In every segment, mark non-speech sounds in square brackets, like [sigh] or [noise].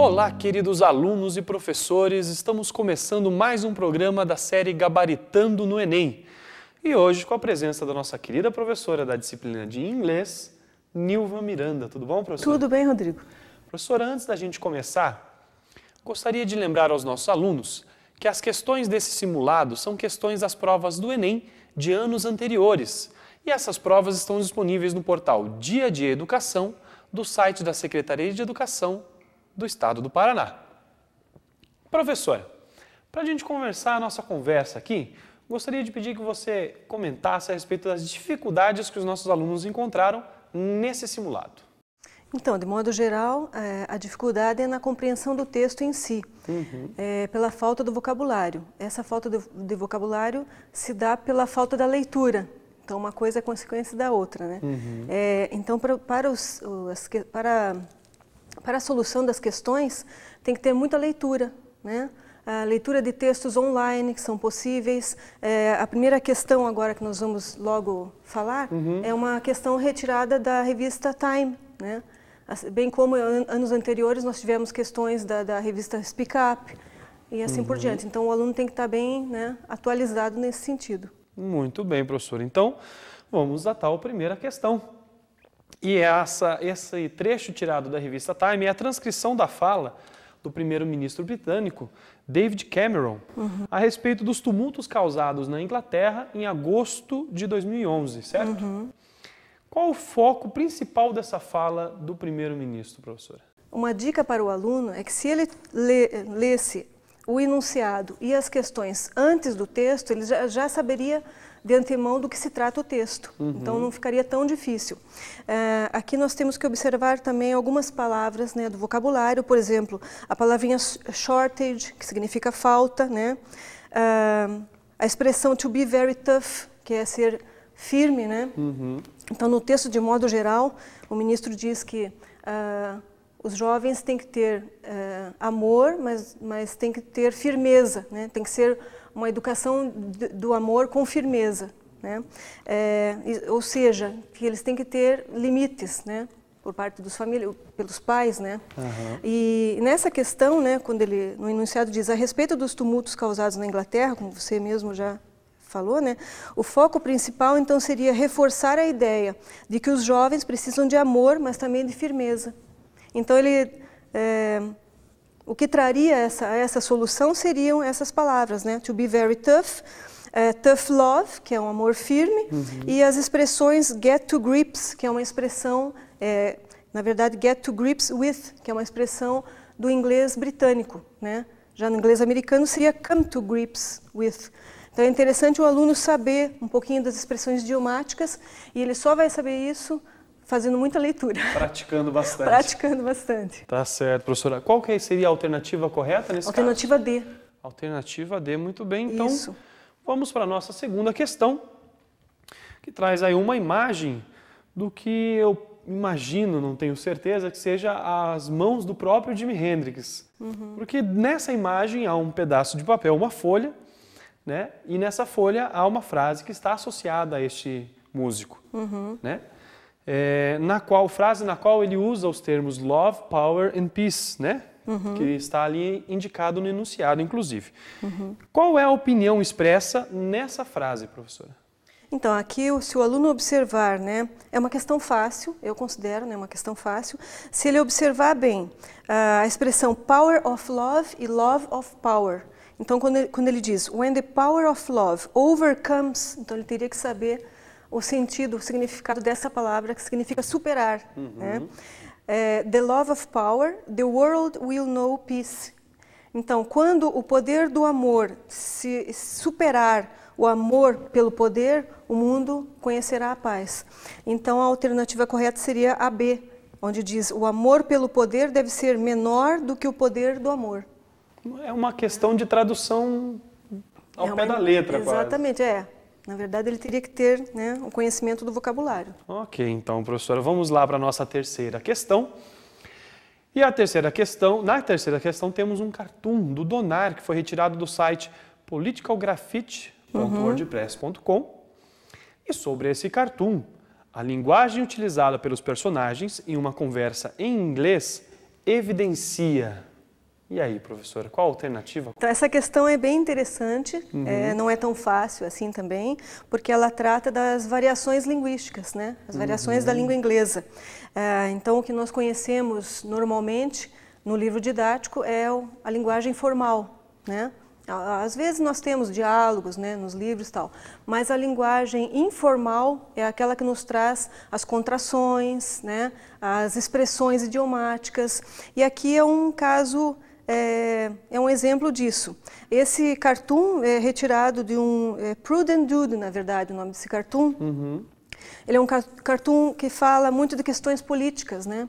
Olá, queridos alunos e professores, estamos começando mais um programa da série Gabaritando no Enem. E hoje com a presença da nossa querida professora da disciplina de inglês, Nilva Miranda. Tudo bom, professora? Tudo bem, Rodrigo. Professora, antes da gente começar, gostaria de lembrar aos nossos alunos que as questões desse simulado são questões das provas do Enem de anos anteriores. E essas provas estão disponíveis no portal Dia de Educação, do site da Secretaria de Educação do estado do Paraná. Professora, para a gente conversar a nossa conversa aqui, gostaria de pedir que você comentasse a respeito das dificuldades que os nossos alunos encontraram nesse simulado. Então, de modo geral, é, a dificuldade é na compreensão do texto em si, uhum. é pela falta do vocabulário. Essa falta de vocabulário se dá pela falta da leitura. Então, uma coisa é consequência da outra, né? Uhum. É, então, para, para, os, para para a solução das questões, tem que ter muita leitura, né? A leitura de textos online que são possíveis. É, a primeira questão agora que nós vamos logo falar uhum. é uma questão retirada da revista Time, né? Bem como anos anteriores nós tivemos questões da, da revista Speak Up e assim uhum. por diante. Então o aluno tem que estar tá bem né, atualizado nesse sentido. Muito bem, professor. Então vamos à tal primeira questão. E essa, esse trecho tirado da revista Time é a transcrição da fala do primeiro-ministro britânico David Cameron uhum. a respeito dos tumultos causados na Inglaterra em agosto de 2011, certo? Uhum. Qual o foco principal dessa fala do primeiro-ministro, professora? Uma dica para o aluno é que se ele lê, lesse o enunciado e as questões antes do texto, ele já, já saberia de antemão do que se trata o texto. Uhum. Então não ficaria tão difícil. Eh, aqui nós temos que observar também algumas palavras né, do vocabulário, por exemplo, a palavrinha shortage, que significa falta, né? Eh, a expressão to be very tough, que é ser firme, né? Uhum. Então no texto de modo geral, o ministro diz que uh, os jovens têm que ter uh, amor, mas, mas têm que ter firmeza, né? tem que ser uma educação do amor com firmeza. Né? É, ou seja, que eles têm que ter limites, né? por parte dos famílias, pelos pais, né? Uhum. E nessa questão, né, quando ele no enunciado diz a respeito dos tumultos causados na Inglaterra, como você mesmo já falou, né? O foco principal então seria reforçar a ideia de que os jovens precisam de amor, mas também de firmeza. Então ele é, o que traria essa essa solução seriam essas palavras, né? To be very tough, é, tough love, que é um amor firme, uhum. e as expressões get to grips, que é uma expressão é, na verdade get to grips with, que é uma expressão do inglês britânico, né? Já no inglês americano seria come to grips with. Então é interessante o aluno saber um pouquinho das expressões idiomáticas e ele só vai saber isso fazendo muita leitura. [laughs] Praticando bastante. Praticando bastante. Tá certo, professora. Qual que seria a alternativa correta nesse alternativa caso? Alternativa D. Alternativa D, muito bem. Então, Isso. vamos para a nossa segunda questão, que traz aí uma imagem do que eu imagino, não tenho certeza, que seja as mãos do próprio Jimi Hendrix. Uhum. Porque nessa imagem há um pedaço de papel, uma folha, né? E nessa folha há uma frase que está associada a este músico, uhum. né? é, na qual frase na qual ele usa os termos love, power and peace, né? Uhum. Que está ali indicado no enunciado, inclusive. Uhum. Qual é a opinião expressa nessa frase, professora? Então, aqui, se o aluno observar, né, é uma questão fácil, eu considero né, uma questão fácil, se ele observar bem ah, a expressão power of love e love of power. Então, quando ele, quando ele diz when the power of love overcomes, então ele teria que saber o sentido, o significado dessa palavra, que significa superar. Né? Uhum. Né? É, the love of power, the world will know peace. Então, quando o poder do amor se superar o amor pelo poder, o mundo conhecerá a paz. Então, a alternativa correta seria a B, onde diz o amor pelo poder deve ser menor do que o poder do amor. É uma questão de tradução ao é uma, pé da letra, Exatamente, quase. é. Na verdade, ele teria que ter né, o conhecimento do vocabulário. Ok, então, professora, vamos lá para a nossa terceira questão. E a terceira questão, na terceira questão temos um cartoon do Donar que foi retirado do site politicalgrafite.wordpress.com. Uhum. E sobre esse cartoon, a linguagem utilizada pelos personagens em uma conversa em inglês evidencia e aí, professora, qual a alternativa? Então, essa questão é bem interessante, uhum. é, não é tão fácil assim também, porque ela trata das variações linguísticas, né? as variações uhum. da língua inglesa. É, então, o que nós conhecemos normalmente no livro didático é a linguagem formal. Né? Às vezes nós temos diálogos né, nos livros e tal, mas a linguagem informal é aquela que nos traz as contrações, né, as expressões idiomáticas. E aqui é um caso é, é um exemplo disso. Esse cartoon é retirado de um... É Prudent Dude, na verdade, o nome desse cartoon. Uhum. Ele é um cartoon que fala muito de questões políticas, né?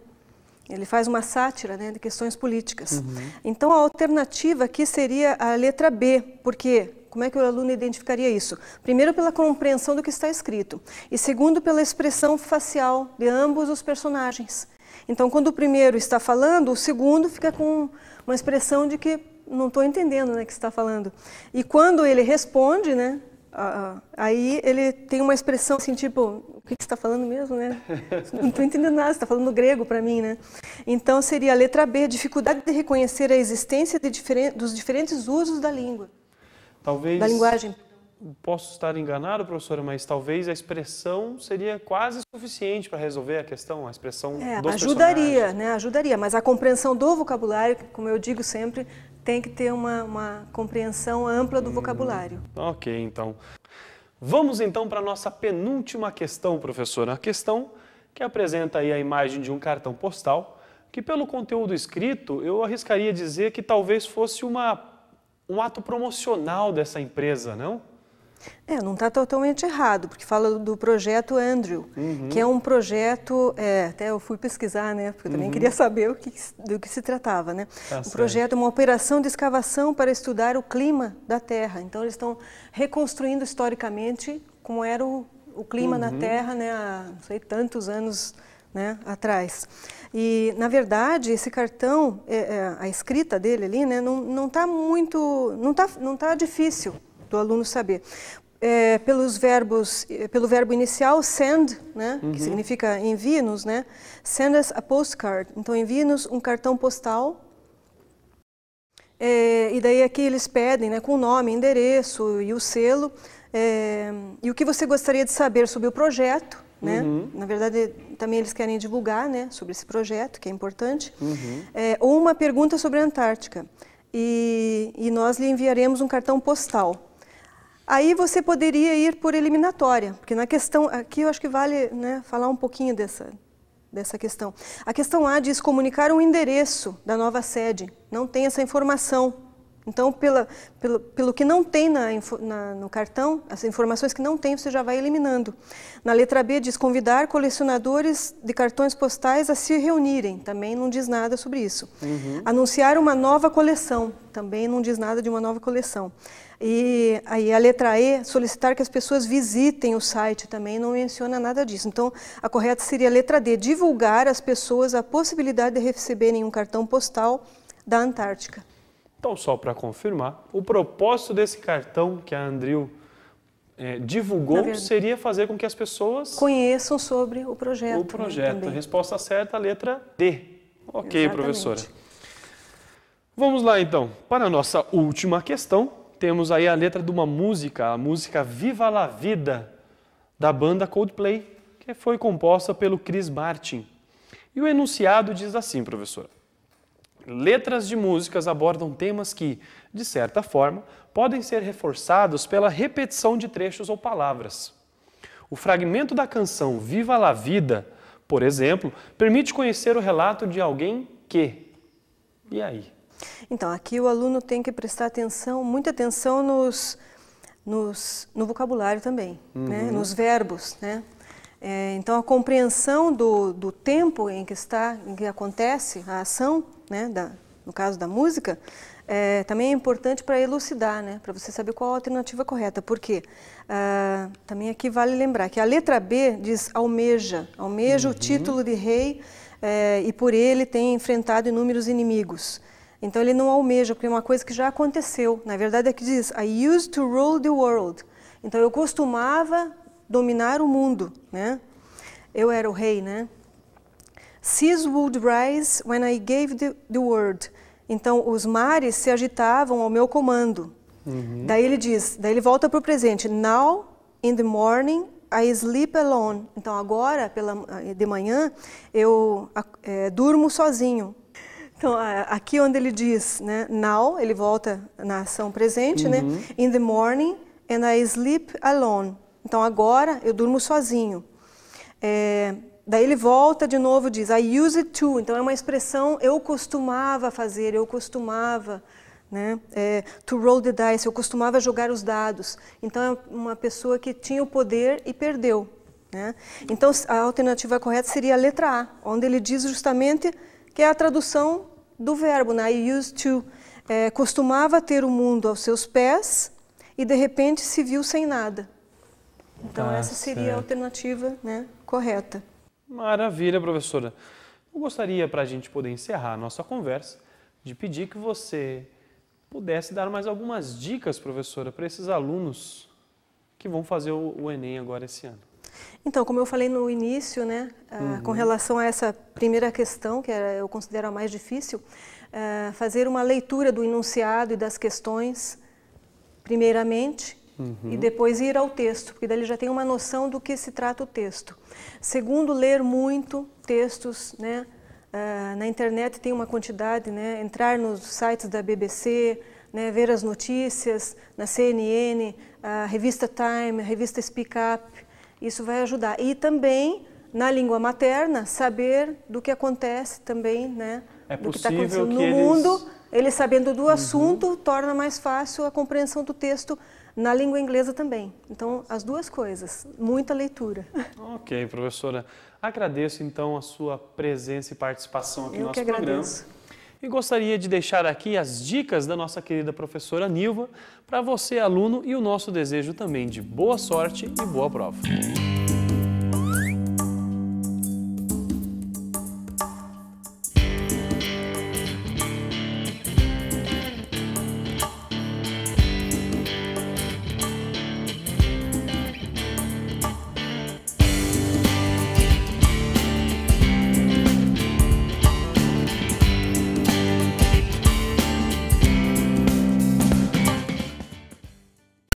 Ele faz uma sátira né, de questões políticas. Uhum. Então, a alternativa aqui seria a letra B, porque como é que o aluno identificaria isso? Primeiro, pela compreensão do que está escrito, e segundo, pela expressão facial de ambos os personagens. Então, quando o primeiro está falando, o segundo fica com uma expressão de que não estou entendendo né, que está falando. E quando ele responde, né, aí ele tem uma expressão assim, tipo, o que está falando mesmo, né? Não estou entendendo nada, está falando grego para mim, né? Então seria a letra B, dificuldade de reconhecer a existência de dos diferentes usos da língua, Talvez... da linguagem posso estar enganado, professora, mas talvez a expressão seria quase suficiente para resolver a questão, a expressão é, dos ajudaria, né? Ajudaria, mas a compreensão do vocabulário, como eu digo sempre, tem que ter uma, uma compreensão ampla do hum, vocabulário. Ok, então. Vamos então para a nossa penúltima questão, professora. A questão que apresenta aí a imagem de um cartão postal, que pelo conteúdo escrito, eu arriscaria dizer que talvez fosse uma, um ato promocional dessa empresa, não? É, não está totalmente errado, porque fala do projeto Andrew, uhum. que é um projeto, é, até eu fui pesquisar, né, porque eu também uhum. queria saber o que, do que se tratava, né. Tá o projeto é uma operação de escavação para estudar o clima da Terra. Então eles estão reconstruindo historicamente como era o, o clima uhum. na Terra, né, há, não sei, tantos anos né, atrás. E, na verdade, esse cartão, é, é, a escrita dele ali, né, não está muito, não está não tá difícil, do aluno saber. É, pelos verbos, é, pelo verbo inicial send, né, uhum. que significa envie-nos, né, send us a postcard. Então envie-nos um cartão postal. É, e daí aqui eles pedem, né, com nome, endereço e o selo. É, e o que você gostaria de saber sobre o projeto? Né? Uhum. Na verdade, também eles querem divulgar né, sobre esse projeto, que é importante. Uhum. É, ou uma pergunta sobre a Antártica. E, e nós lhe enviaremos um cartão postal. Aí você poderia ir por eliminatória, porque na questão, aqui eu acho que vale né, falar um pouquinho dessa, dessa questão. A questão A diz comunicar o um endereço da nova sede, não tem essa informação. Então, pela, pelo, pelo que não tem na, na, no cartão, as informações que não tem, você já vai eliminando. Na letra B diz convidar colecionadores de cartões postais a se reunirem, também não diz nada sobre isso. Uhum. Anunciar uma nova coleção, também não diz nada de uma nova coleção. E aí a letra E, solicitar que as pessoas visitem o site também, não menciona nada disso. Então, a correta seria a letra D, divulgar às pessoas a possibilidade de receberem um cartão postal da Antártica. Então, só para confirmar, o propósito desse cartão que a Andril é, divulgou tá seria fazer com que as pessoas conheçam sobre o projeto. O né, projeto. Né, resposta certa, letra D. Ok, Exatamente. professora. Vamos lá então. Para a nossa última questão, temos aí a letra de uma música, a música Viva la Vida, da banda Coldplay, que foi composta pelo Chris Martin. E o enunciado diz assim, professora. Letras de músicas abordam temas que, de certa forma, podem ser reforçados pela repetição de trechos ou palavras. O fragmento da canção Viva la Vida, por exemplo, permite conhecer o relato de alguém que. E aí? Então, aqui o aluno tem que prestar atenção, muita atenção nos, nos no vocabulário também, né? uhum. né? nos verbos. Né? É, então, a compreensão do, do tempo em que está, em que acontece a ação, né, da, no caso da música, é, também é importante para elucidar, né, para você saber qual a alternativa correta. Porque ah, também aqui vale lembrar que a letra B diz almeja, almeja uhum. o título de rei é, e por ele tem enfrentado inúmeros inimigos. Então ele não almeja, porque é uma coisa que já aconteceu. Na verdade é que diz, I used to rule the world. Então eu costumava dominar o mundo, né? Eu era o rei, né? Seas would rise when I gave the, the word. Então, os mares se agitavam ao meu comando. Uhum. Daí ele diz, daí ele volta para o presente. Now, in the morning, I sleep alone. Então, agora, pela, eh, de manhã, eu é, durmo sozinho. Então, aqui onde ele diz, né, now, ele volta na ação presente, né? uhum. né? In the morning, and I sleep alone. Então agora eu durmo sozinho. É, daí ele volta de novo diz, I use it to. Então é uma expressão, eu costumava fazer, eu costumava. Né? É, to roll the dice, eu costumava jogar os dados. Então é uma pessoa que tinha o poder e perdeu. Né? Então a alternativa correta seria a letra A, onde ele diz justamente que é a tradução do verbo, né? I used to. É, costumava ter o mundo aos seus pés e de repente se viu sem nada. Então tá essa seria certo. a alternativa né, correta. Maravilha, professora. Eu gostaria, para a gente poder encerrar a nossa conversa, de pedir que você pudesse dar mais algumas dicas, professora, para esses alunos que vão fazer o Enem agora esse ano. Então, como eu falei no início, né, ah, uhum. com relação a essa primeira questão, que eu considero a mais difícil, ah, fazer uma leitura do enunciado e das questões, primeiramente, Uhum. E depois ir ao texto, porque daí ele já tem uma noção do que se trata o texto. Segundo, ler muito textos, né? Uh, na internet tem uma quantidade, né? Entrar nos sites da BBC, né, ver as notícias na CNN, a revista Time, a revista Speak Up, isso vai ajudar. E também, na língua materna, saber do que acontece também, né, é do que está acontecendo que no eles... mundo ele sabendo do uhum. assunto torna mais fácil a compreensão do texto na língua inglesa também. Então, as duas coisas, muita leitura. Ok, professora. Agradeço então a sua presença e participação aqui Eu no nosso que programa. Agradeço. E gostaria de deixar aqui as dicas da nossa querida professora Nilva para você, aluno, e o nosso desejo também de boa sorte e boa prova.